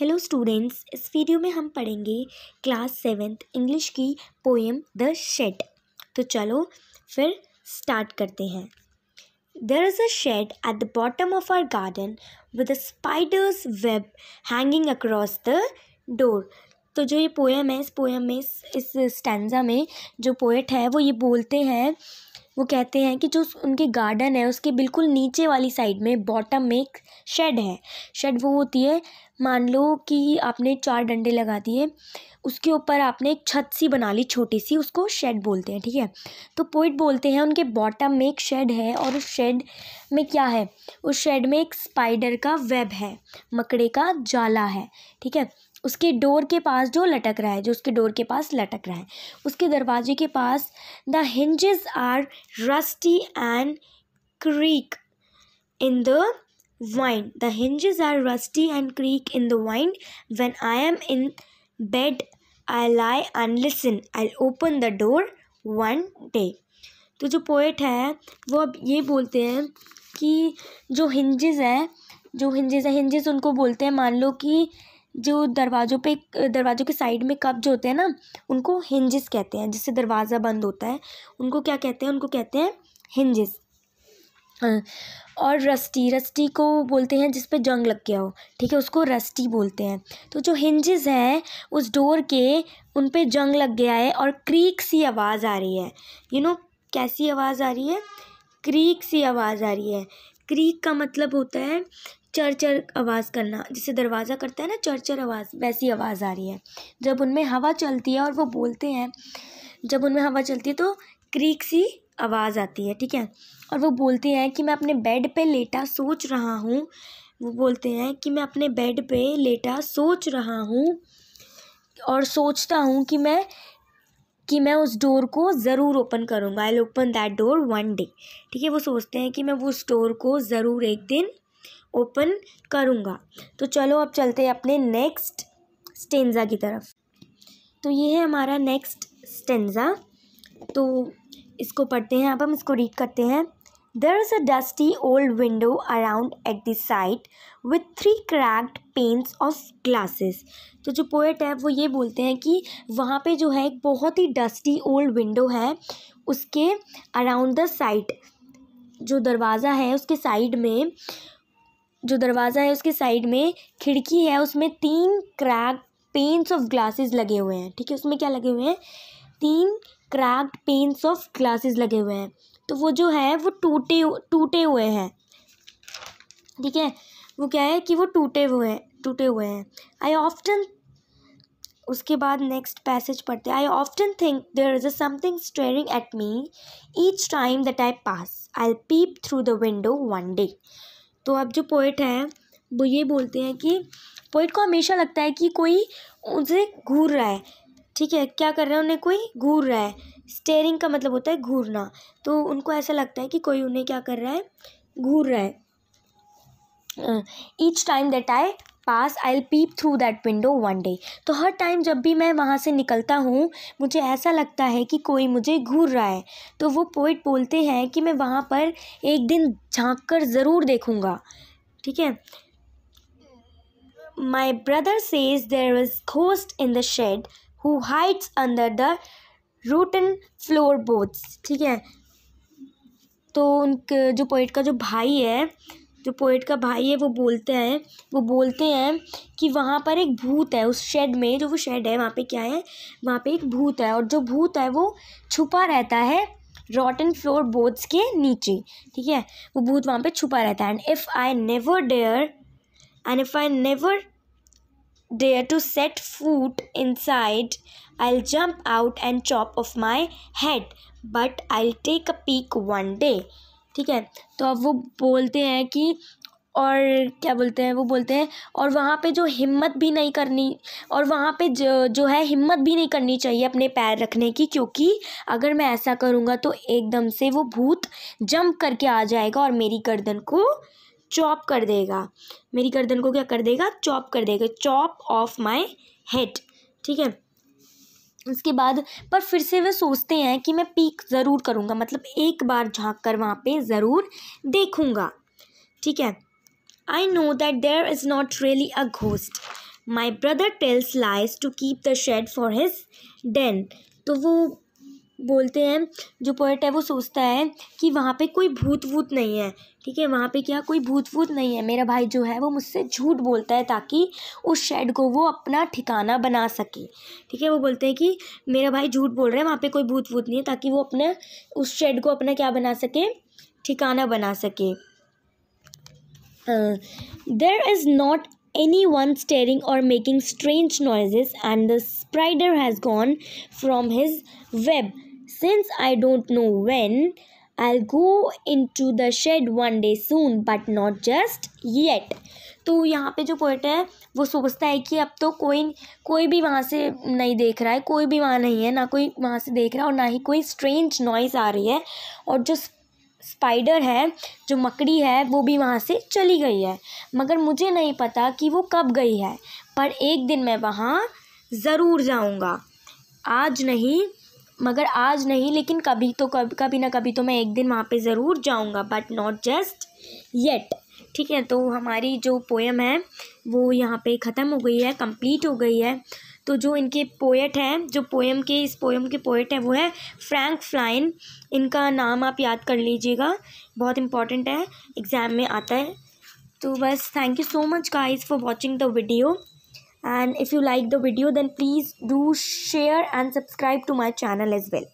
Hello students इस video में हम पढ़ेंगे क्लास सेवेंथ इंग्लिश की पोएम द शेड तो चलो फिर स्टार्ट करते हैं there is a shed at the bottom of our garden with a spider's web hanging across the door तो जो ये पोएम है इस पोएम में इस, स्टैंडा में जो पोएट है वो ये बोलते हैं वो कहते हैं कि जो उनके गार्डन है उसके बिल्कुल नीचे वाली साइड में बॉटम में एक शेड है शेड वो होती है मान लो कि आपने चार डंडे लगा दिए उसके ऊपर आपने एक छत सी बना ली छोटी सी उसको शेड बोलते हैं ठीक है तो पोइट बोलते हैं उनके बॉटम में एक शेड है और उस शेड में क्या है उस शेड में एक स्पाइडर का वेब है मकड़े का जाला है ठीक है उसके डोर के पास जो लटक रहा है जो उसके डोर के पास लटक रहा है उसके दरवाजे के पास the hinges are rusty and creak in the wind. The hinges are rusty and creak in the wind. When I am in bed, I lie and listen. I'll open the door one day. तो जो poet है वो अब ये बोलते हैं कि जो हिंजेस है जो हिंजेस है हिंजेस उनको बोलते हैं मान लो कि जो दरवाज़ों पे दरवाज़ों के साइड में कप जो होते हैं ना उनको हिंजेस कहते हैं जिससे दरवाज़ा बंद होता है उनको क्या कहते हैं उनको कहते हैं हिंजेस हाँ, और रस्टी रस्टी को बोलते हैं जिस पे जंग लग गया हो ठीक है उसको रस्टी बोलते हैं तो जो हिंजेस हैं उस डोर के उन पे जंग लग गया है और क्रीक सी आवाज़ आ रही है यू you नो know, कैसी आवाज़ आ रही है क्रीक सी आवाज़ आ रही है क्रीक का मतलब होता है चर चर आवाज़ करना जिसे दरवाज़ा करता है ना चर चर आवाज़ वैसी आवाज़ आ रही है जब उनमें हवा चलती है और वो बोलते हैं जब उनमें हवा चलती है तो क्रीक सी आवाज़ आती है ठीक है और वो बोलते हैं कि मैं अपने बेड पे लेटा सोच रहा हूँ वो बोलते हैं कि मैं अपने बेड पे लेटा सोच रहा हूँ और सोचता हूँ कि मैं कि मैं उस डोर को ज़रूर ओपन करूँगा I open that door one day ठीक है वो सोचते हैं कि मैं उस डोर को ज़रूर एक दिन ओपन करूँगा तो चलो अब चलते हैं अपने नेक्स्ट स्टेंजा की तरफ तो ये है हमारा नेक्स्ट स्टेंजा तो इसको पढ़ते हैं अब हम इसको रीड करते हैं there is a dusty old window around at this side with three cracked panes of glasses तो जो पोएट है वो ये बोलते हैं कि वहाँ पे जो है एक बहुत ही डस्टी ओल्ड विंडो है उसके अराउंड द साइड जो दरवाज़ा है उसके साइड में जो दरवाज़ा है उसके साइड में खिड़की है उसमें तीन क्रैक पेंट्स ऑफ ग्लासेस लगे हुए हैं ठीक है उसमें क्या लगे हुए हैं तीन क्रैक्ड पेंस ऑफ ग्लासेस लगे हुए हैं तो वो जो है वो टूटे टूटे हुए हैं ठीक है वो क्या है कि वो टूटे हुए हैं टूटे हुए हैं आई ऑफ्टन उसके बाद नेक्स्ट पैसेज पढ़ते हैं I often think there is a something staring at me each time that I pass I peep through the window one day तो अब जो पोइट है वो ये बोलते हैं कि पोइट को हमेशा लगता है कि कोई उनसे घूर रहा है ठीक है क्या कर रहे हैं उन्हें कोई घूर रहा है स्टेयरिंग का मतलब होता है घूरना तो उनको ऐसा लगता है कि कोई उन्हें क्या कर रहा है घूर रहा है each time that I pass I I'll peep through that window one day तो हर टाइम जब भी मैं वहाँ से निकलता हूँ मुझे ऐसा लगता है कि कोई मुझे घूर रहा है तो वो पोइट बोलते हैं कि मैं वहाँ पर एक दिन झाँक कर ज़रूर देखूँगा ठीक है my brother says there is ghost in the shed who hides under the root and floor boards ठीक है तो उनके जो पोइट का जो भाई है जो पोइट का भाई है वो बोलते हैं वो बोलते हैं कि वहाँ पर एक भूत है उस शेड में जो वो शेड है वहाँ पे क्या है वहाँ पे एक भूत है और जो भूत है वो छुपा रहता है रॉटन फ्लोर बोर्ड्स के नीचे ठीक है वो भूत वहाँ पे छुपा रहता है and if I never dare and if I never dare to set foot inside, I'll jump out and chop off my head, but I'll take a peek one day. ठीक है तो अब वो बोलते हैं कि और क्या बोलते हैं वो बोलते हैं और वहाँ पे जो हिम्मत भी नहीं करनी और वहाँ पे जो जो है हिम्मत भी नहीं करनी चाहिए अपने पैर रखने की क्योंकि अगर मैं ऐसा करूँगा तो एकदम से वो भूत जंप करके आ जाएगा और मेरी गर्दन को चॉप कर देगा मेरी गर्दन को क्या कर देगा चॉप कर देगा चॉप ऑफ माई हेड ठीक है उसके बाद पर फिर से वे सोचते हैं कि मैं पीक ज़रूर करूँगा मतलब एक बार झांक कर वहाँ पर ज़रूर देखूँगा ठीक है I know that there is not really a ghost my brother tells lies to keep the shed for his den तो वो बोलते हैं जो पोएट है वो सोचता है कि वहाँ पे कोई भूत वूत नहीं है ठीक है वहाँ पे क्या कोई भूत वूत नहीं है मेरा भाई जो है वो मुझसे झूठ बोलता है ताकि उस शेड को वो अपना ठिकाना बना सके ठीक है वो बोलते हैं कि मेरा भाई झूठ बोल रहा है वहाँ पे कोई भूत वूत नहीं है ताकि वो अपना उस शेड को अपना क्या बना सके ठिकाना बना सके there is not anyone staring or making strange noises and the spider has gone from his web Since I don't know when, I'll go into the shed one day soon, but not just yet. तो यहाँ पे जो poet है वो सोचता है कि अब तो कोई कोई भी वहाँ से नहीं देख रहा है कोई भी वहाँ नहीं है ना कोई वहाँ से देख रहा है और ना ही कोई स्ट्रेंज नॉइज़ आ रही है और जो स्पाइडर है जो मकड़ी है वो भी वहाँ से चली गई है मगर मुझे नहीं पता कि वो कब गई है पर एक दिन मैं वहाँ ज़रूर जाऊँगा आज नहीं मगर आज नहीं लेकिन कभी तो कभी कभी ना कभी तो मैं एक दिन वहाँ पे ज़रूर जाऊँगा बट नॉट जस्ट येट ठीक है तो हमारी जो पोएम है वो यहाँ पे ख़त्म हो गई है कंप्लीट हो गई है तो जो इनके पोएट हैं जो पोएम के इस पोएम के पोएट हैं वो है फ्रैंक फ्लाइन इनका नाम आप याद कर लीजिएगा बहुत इंपॉर्टेंट है एग्ज़ाम में आता है तो बस thank you so much guys for watching the video and if you like the video then please do share and subscribe to my channel as well